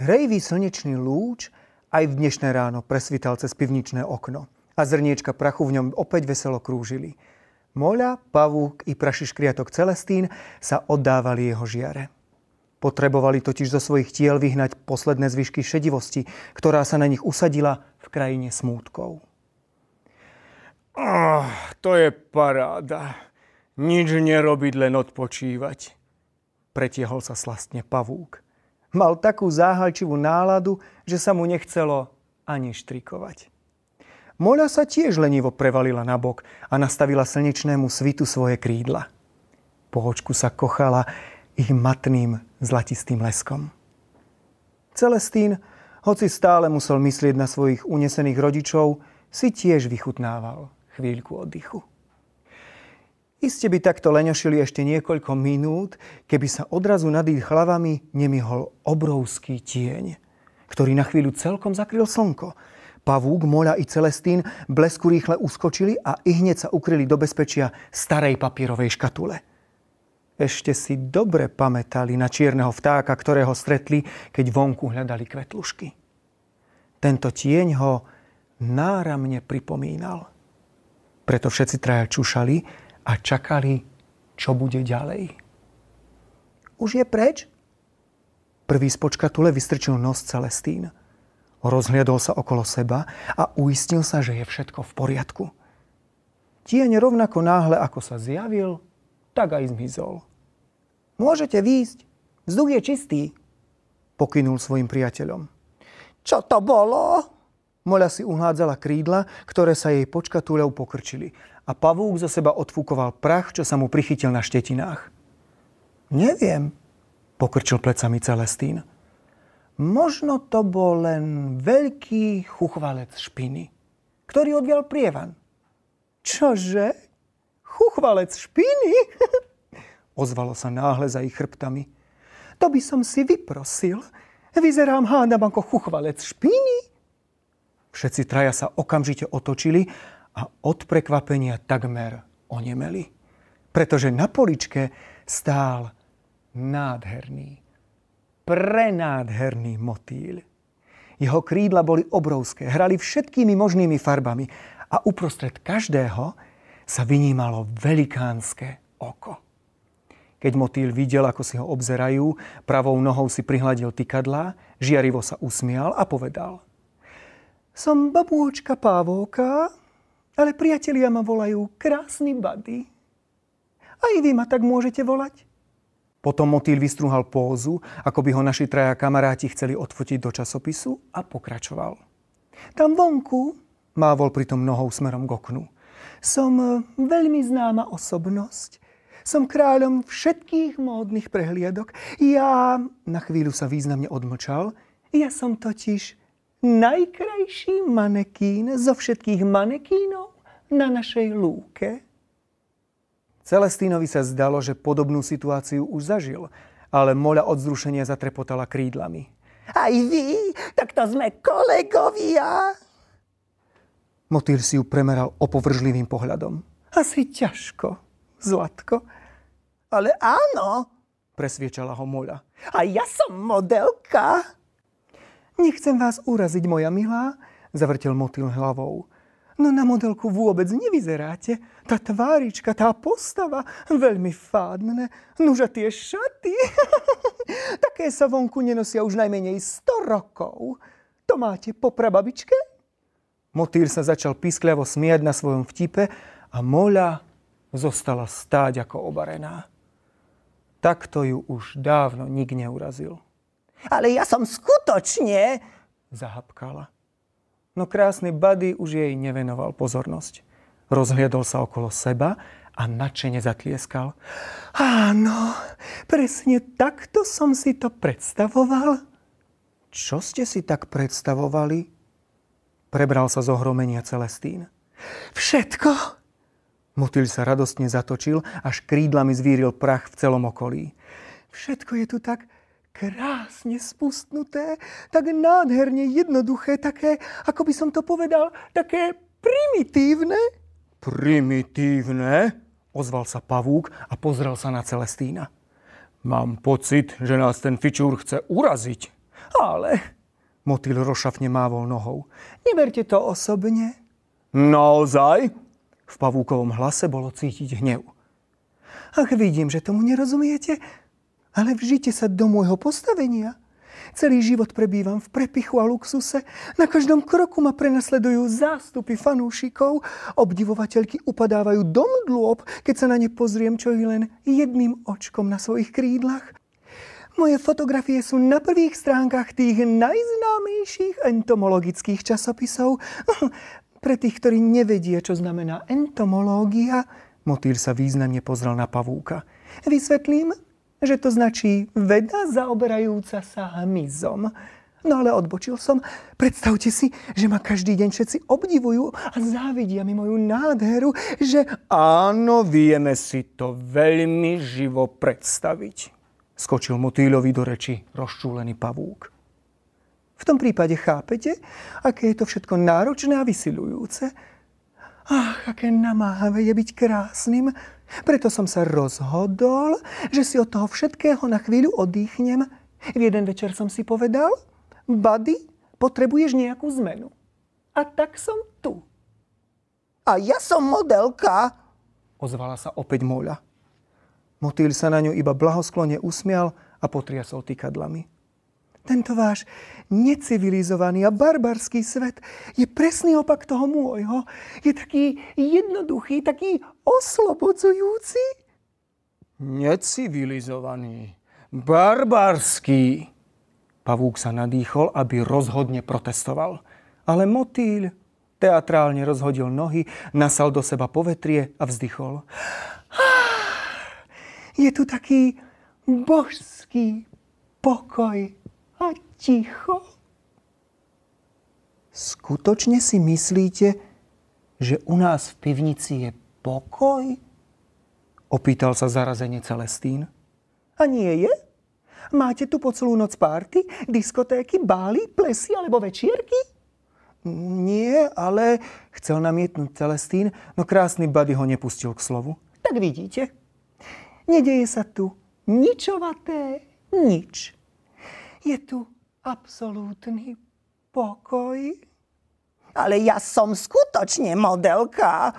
Hrejvý slnečný lúč aj v dnešné ráno presvital cez pivničné okno a zrniečka prachu v ňom opäť veselo krúžili. Moľa, pavúk i praši škriatok Celestín sa oddávali jeho žiare. Potrebovali totiž zo svojich tiel vyhnať posledné zvyšky šedivosti, ktorá sa na nich usadila v krajine smútkov. Oh, to je paráda. Nič nerobiť, len odpočívať. Pretiehol sa slastne pavúk. Mal takú záhalčivú náladu, že sa mu nechcelo ani štrikovať. Mola sa tiež lenivo prevalila na bok a nastavila slnečnému svitu svoje krídla. Po očku sa kochala ich matným zlatistým leskom. Celestín, hoci stále musel myslieť na svojich unesených rodičov, si tiež vychutnával chvíľku oddychu. Iste by takto leňošili ešte niekoľko minút, keby sa odrazu nad ich hlavami nemihol obrovský tieň, ktorý na chvíľu celkom zakryl slnko. Pavúk, Moľa i Celestín blesku rýchle uskočili a ihneď sa ukryli do bezpečia starej papierovej škatule. Ešte si dobre pamätali na čierneho vtáka, ktorého stretli, keď vonku hľadali kvetlušky. Tento tieň ho náramne pripomínal. Preto všetci traja čušali, a čakali, čo bude ďalej. Už je preč? Prvý z počkatule vystrčil nos Celestín. Rozhliadol sa okolo seba a uistil sa, že je všetko v poriadku. Tieň rovnako náhle, ako sa zjavil, tak aj zmizol. Môžete výjsť, vzduch je čistý, pokynul svojim priateľom. Čo to bolo? Moľa si uhádzala krídla, ktoré sa jej počkatuľou pokrčili a pavúk zo seba odfúkoval prach, čo sa mu prichytil na štetinách. Neviem, pokrčil plecami Celestín. Možno to bol len veľký chuchvalec špiny, ktorý odvial prievan. Čože? Chuchvalec špiny? Ozvalo sa náhle za ich chrbtami. To by som si vyprosil. Vyzerám hádam ako chuchvalec špiny. Všetci traja sa okamžite otočili a od prekvapenia takmer onemeli, pretože na poličke stál nádherný, prenádherný motýl. Jeho krídla boli obrovské, hrali všetkými možnými farbami a uprostred každého sa vynímalo velikánske oko. Keď motýl videl, ako si ho obzerajú, pravou nohou si prihladil tykadlá, žiarivo sa usmial a povedal. Som babôčka pávoka, ale priatelia ma volajú krásny buddy. Aj vy ma tak môžete volať. Potom motýl vystruhal pózu, ako by ho naši traja kamaráti chceli odfotiť do časopisu a pokračoval. Tam vonku, mávol pritom nohou smerom k oknu, som e, veľmi známa osobnosť. Som kráľom všetkých módnych prehliadok. Ja... Na chvíľu sa významne odmlčal. Ja som totiž najkrajší manekín zo všetkých manekínov na našej lúke? Celestínovi sa zdalo, že podobnú situáciu už zažil, ale moľa od zrušenia zatrepotala krídlami. Aj vy? Tak to sme kolegovia! Motýl si ju premeral opovržlivým pohľadom. Asi ťažko, Zlatko. Ale áno, presviečala ho Moľa. A ja som modelka. Nechcem vás uraziť, moja milá, zavrtel motýl hlavou. No na modelku vôbec nevyzeráte. Tá tvárička, tá postava, veľmi fádne. Nuža tie šaty. Také sa vonku nenosia už najmenej 100 rokov. To máte po prababičke? Motýl sa začal piskľavo smiať na svojom vtipe a moľa zostala stáť ako obarená. Takto ju už dávno nik neurazil. Ale ja som skutočne... Zahapkala. No krásny Buddy už jej nevenoval pozornosť. Rozhliadol sa okolo seba a nadšene zatlieskal. Áno, presne takto som si to predstavoval. Čo ste si tak predstavovali? Prebral sa z ohromenia Celestín. Všetko, Motýl sa radostne zatočil, až krídlami zvíril prach v celom okolí. Všetko je tu tak krásne spustnuté, tak nádherne jednoduché, také, ako by som to povedal, také primitívne. Primitívne? Ozval sa pavúk a pozrel sa na Celestína. Mám pocit, že nás ten fičúr chce uraziť. Ale... Motýl rošafne mávol nohou. Neberte to osobne. Naozaj? V pavúkovom hlase bolo cítiť hnev. Ach, vidím, že tomu nerozumiete, ale vžite sa do môjho postavenia. Celý život prebývam v prepichu a luxuse. Na každom kroku ma prenasledujú zástupy fanúšikov. Obdivovateľky upadávajú do mdlôb, keď sa na ne pozriem čo i len jedným očkom na svojich krídlach. Moje fotografie sú na prvých stránkach tých najznámejších entomologických časopisov. Pre tých, ktorí nevedia, čo znamená entomológia, motýl sa významne pozrel na pavúka. Vysvetlím, že to značí veda zaoberajúca sa hmyzom. No ale odbočil som. Predstavte si, že ma každý deň všetci obdivujú a závidia mi moju nádheru, že áno, vieme si to veľmi živo predstaviť. Skočil motýľovi do reči rozčúlený pavúk. V tom prípade chápete, aké je to všetko náročné a vysilujúce? Ach, aké namáhavé je byť krásnym, preto som sa rozhodol, že si od toho všetkého na chvíľu odýchnem. V jeden večer som si povedal, Buddy, potrebuješ nejakú zmenu. A tak som tu. A ja som modelka, ozvala sa opäť Moľa. Motýl sa na ňu iba blahosklone usmial a potriasol týkadlami. Tento váš necivilizovaný a barbarský svet je presný opak toho môjho. Je taký jednoduchý, taký oslobodzujúci. Necivilizovaný, barbarský. Pavúk sa nadýchol, aby rozhodne protestoval. Ale motýľ teatrálne rozhodil nohy, nasal do seba povetrie a vzdychol. Ah, je tu taký božský pokoj a ticho. Skutočne si myslíte, že u nás v pivnici je pokoj? Opýtal sa zarazenie Celestín. A nie je? Máte tu po celú noc párty, diskotéky, bály, plesy alebo večierky? Nie, ale chcel namietnúť Celestín, no krásny Buddy ho nepustil k slovu. Tak vidíte, nedeje sa tu ničovaté nič. Je tu absolútny pokoj. Ale ja som skutočne modelka.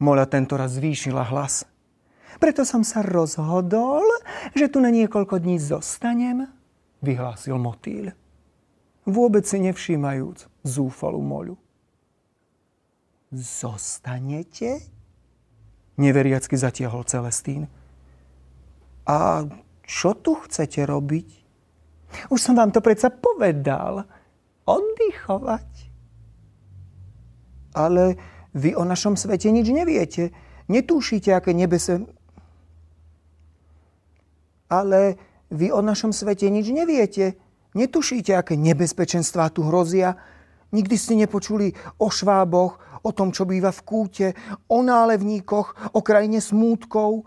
Mola raz zvýšila hlas. Preto som sa rozhodol, že tu na niekoľko dní zostanem, vyhlásil motýl. Vôbec si nevšímajúc zúfalú moľu. Zostanete? Neveriacky zatiahol Celestín. A čo tu chcete robiť? Už som vám to predsa povedal. Oddychovať. Ale vy o našom svete nič neviete. Netúšite, aké nebese... Ale vy o našom svete nič neviete. Netušíte, aké nebezpečenstvá tu hrozia. Nikdy ste nepočuli o šváboch, o tom, čo býva v kúte, o nálevníkoch, o krajine smútkov,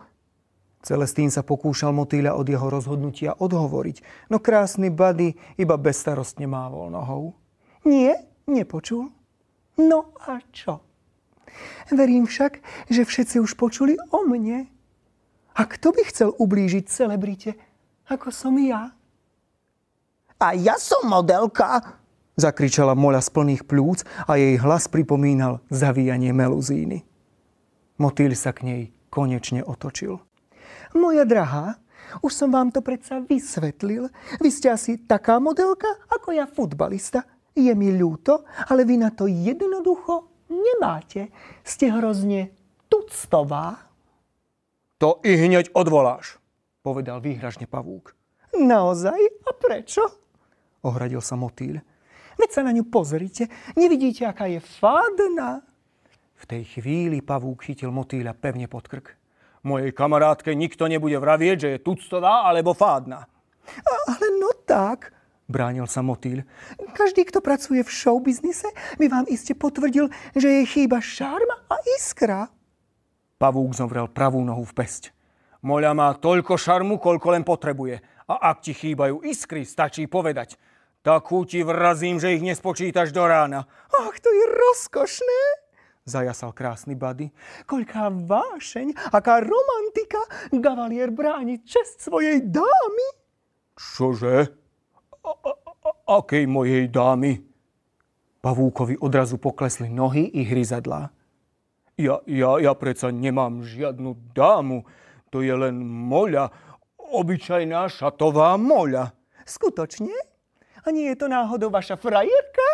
Celestín sa pokúšal motýľa od jeho rozhodnutia odhovoriť, no krásny Buddy iba bezstarostne mávol nohou. Nie, nepočul. No a čo? Verím však, že všetci už počuli o mne. A kto by chcel ublížiť celebrite, ako som ja? A ja som modelka, zakričala Mola z plných plúc a jej hlas pripomínal zavíjanie meluzíny. Motýl sa k nej konečne otočil. Moja drahá, už som vám to predsa vysvetlil. Vy ste asi taká modelka, ako ja futbalista. Je mi ľúto, ale vy na to jednoducho nemáte. Ste hrozne tuctová. To i hneď odvoláš, povedal výhražne pavúk. Naozaj? A prečo? Ohradil sa motýľ. Veď sa na ňu pozrite. Nevidíte, aká je fádna. V tej chvíli pavúk chytil motýľa pevne pod krk. Mojej kamarátke nikto nebude vravieť, že je tuctová alebo fádna. Ale no tak, bránil sa motýl. Každý, kto pracuje v showbiznise, by vám iste potvrdil, že je chýba šarma a iskra. Pavúk zovrel pravú nohu v pesť. Moľa má toľko šarmu, koľko len potrebuje. A ak ti chýbajú iskry, stačí povedať. Takú ti vrazím, že ich nespočítaš do rána. Ach, to je rozkošné! Zajasal krásny bady. Koľká vášeň, aká romantika, Gavalier bráni čest svojej dámy. Čože? A, a, a, akej mojej dámy? Pavúkovi odrazu poklesli nohy i hryzadlá. Ja, ja, ja predsa nemám žiadnu dámu, to je len moľa, obyčajná šatová moľa. Skutočne? A nie je to náhodou vaša frajerka?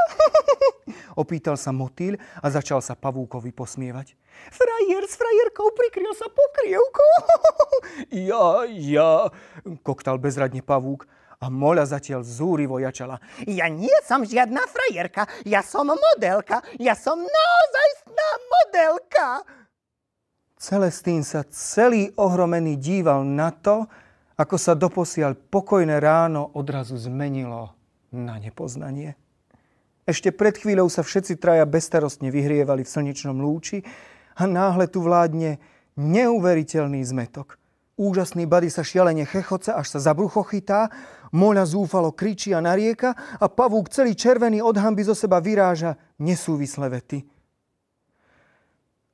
Opýtal sa motýl a začal sa pavúkovi posmievať. Frajer s frajerkou prikryl sa pokrievkou. ja, ja, koktal bezradne pavúk. A Mola zatiaľ zúrivo jačala. Ja nie som žiadna frajerka, ja som modelka, ja som naozajstná modelka. Celestín sa celý ohromený díval na to, ako sa doposiaľ pokojné ráno odrazu zmenilo na nepoznanie. Ešte pred chvíľou sa všetci traja bestarostne vyhrievali v slnečnom lúči a náhle tu vládne neuveriteľný zmetok. Úžasný bady sa šialene chechoce, až sa za brucho chytá, moľa zúfalo kričí a narieka a pavúk celý červený od hamby zo seba vyráža nesúvislé vety.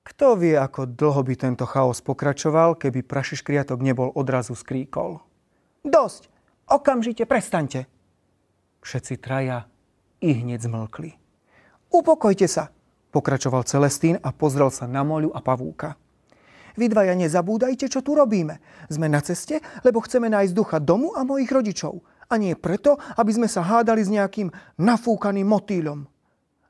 Kto vie, ako dlho by tento chaos pokračoval, keby prašiškriatok nebol odrazu skríkol. Dosť! Okamžite prestaňte! Všetci traja i hneď zmlkli. Upokojte sa, pokračoval Celestín a pozrel sa na moľu a pavúka. Vy dvaja nezabúdajte, čo tu robíme. Sme na ceste, lebo chceme nájsť ducha domu a mojich rodičov. A nie preto, aby sme sa hádali s nejakým nafúkaným motýlom.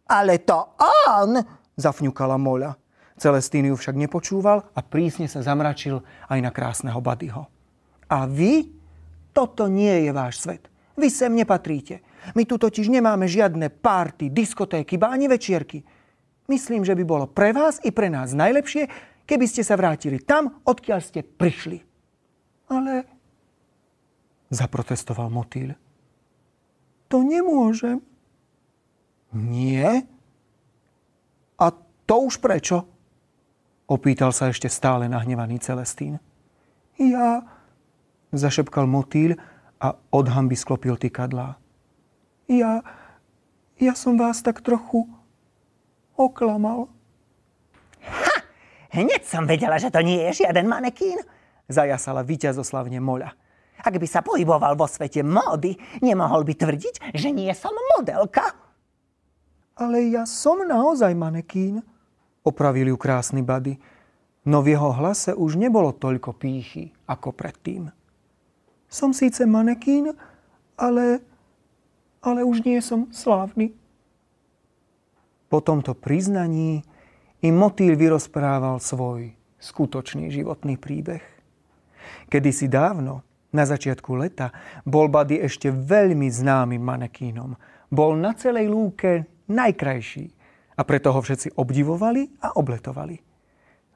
Ale to on, zafňukala Moľa. Celestín ju však nepočúval a prísne sa zamračil aj na krásneho Badyho. A vy? Toto nie je váš svet. Vy sem nepatríte. My tu totiž nemáme žiadne párty, diskotéky, ba ani večierky. Myslím, že by bolo pre vás i pre nás najlepšie, keby ste sa vrátili tam, odkiaľ ste prišli. Ale... Zaprotestoval motýl. To nemôžem. Nie? A to už prečo? Opýtal sa ešte stále nahnevaný Celestín. Ja... Zašepkal motýl a od hamby sklopil tykadlá. Ja, ja som vás tak trochu oklamal. Ha! Hneď som vedela, že to nie je žiaden manekín, zajasala víťazoslavne Moľa. Ak by sa pohyboval vo svete módy, nemohol by tvrdiť, že nie som modelka. Ale ja som naozaj manekín, opravil ju krásny Bady. no v jeho hlase už nebolo toľko pýchy ako predtým. Som síce manekín, ale, ale už nie som slávny. Po tomto priznaní im motýl vyrozprával svoj skutočný životný príbeh. Kedysi dávno, na začiatku leta, bol Bady ešte veľmi známym manekínom. Bol na celej lúke najkrajší a preto ho všetci obdivovali a obletovali.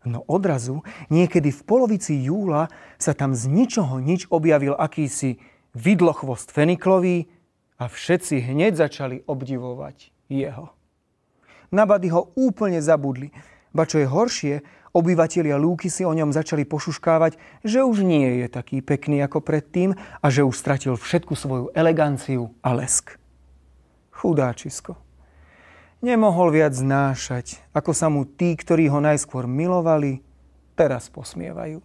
No odrazu, niekedy v polovici júla sa tam z ničoho nič objavil akýsi vidlochvost feniklový a všetci hneď začali obdivovať jeho. Nabady ho úplne zabudli. Ba čo je horšie, obyvatelia Lúky si o ňom začali pošuškávať, že už nie je taký pekný ako predtým a že už stratil všetku svoju eleganciu a lesk. Chudáčisko nemohol viac znášať, ako sa mu tí, ktorí ho najskôr milovali, teraz posmievajú.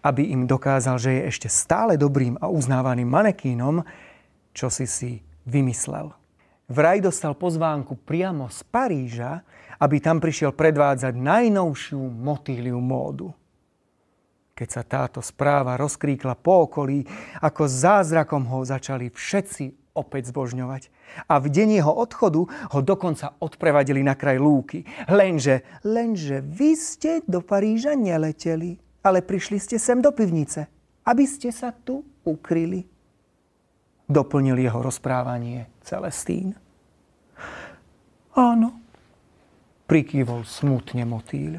Aby im dokázal, že je ešte stále dobrým a uznávaným manekínom, čo si si vymyslel. Vraj dostal pozvánku priamo z Paríža, aby tam prišiel predvádzať najnovšiu motýliu módu. Keď sa táto správa rozkríkla po okolí, ako zázrakom ho začali všetci opäť zbožňovať. A v deň jeho odchodu ho dokonca odprevadili na kraj lúky. Lenže, lenže vy ste do Paríža neleteli, ale prišli ste sem do pivnice, aby ste sa tu ukryli. Doplnil jeho rozprávanie Celestín. Áno, prikývol smutne motýľ.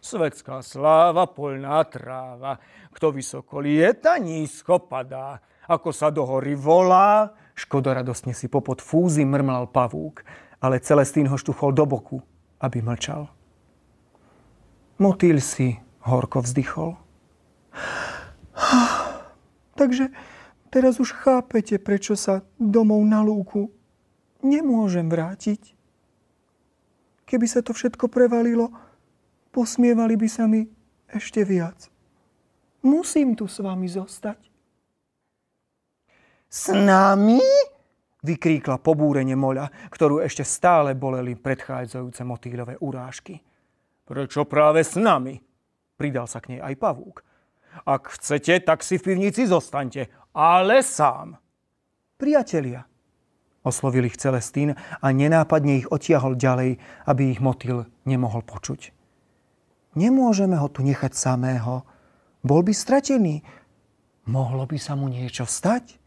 Svetská sláva, polná tráva, kto vysoko lieta, nízko padá. Ako sa do hory volá, Škodoradosne si popod fúzy mrmlal pavúk, ale Celestín ho štuchol do boku, aby mlčal. Motýl si horko vzdychol. Takže teraz už chápete, prečo sa domov na lúku nemôžem vrátiť. Keby sa to všetko prevalilo, posmievali by sa mi ešte viac. Musím tu s vami zostať. S nami? Vykríkla pobúrenie moľa, ktorú ešte stále boleli predchádzajúce motýľové urážky. Prečo práve s nami? Pridal sa k nej aj pavúk. Ak chcete, tak si v pivnici zostaňte, ale sám. Priatelia, oslovil ich Celestín a nenápadne ich otiahol ďalej, aby ich motýl nemohol počuť. Nemôžeme ho tu nechať samého. Bol by stratený. Mohlo by sa mu niečo stať?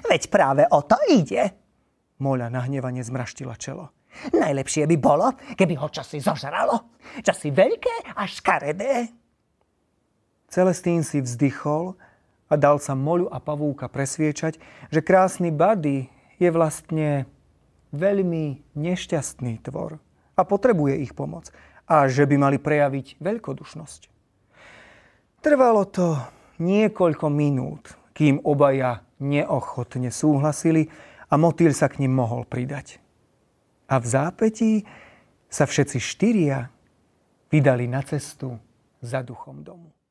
Veď práve o to ide. Moľa nahnevane zmraštila čelo. Najlepšie by bolo, keby ho časy zožralo. Časy veľké a škaredé. Celestín si vzdychol a dal sa moľu a pavúka presviečať, že krásny Buddy je vlastne veľmi nešťastný tvor a potrebuje ich pomoc a že by mali prejaviť veľkodušnosť. Trvalo to niekoľko minút, kým obaja neochotne súhlasili a motýl sa k ním mohol pridať. A v zápetí sa všetci štyria vydali na cestu za duchom domu.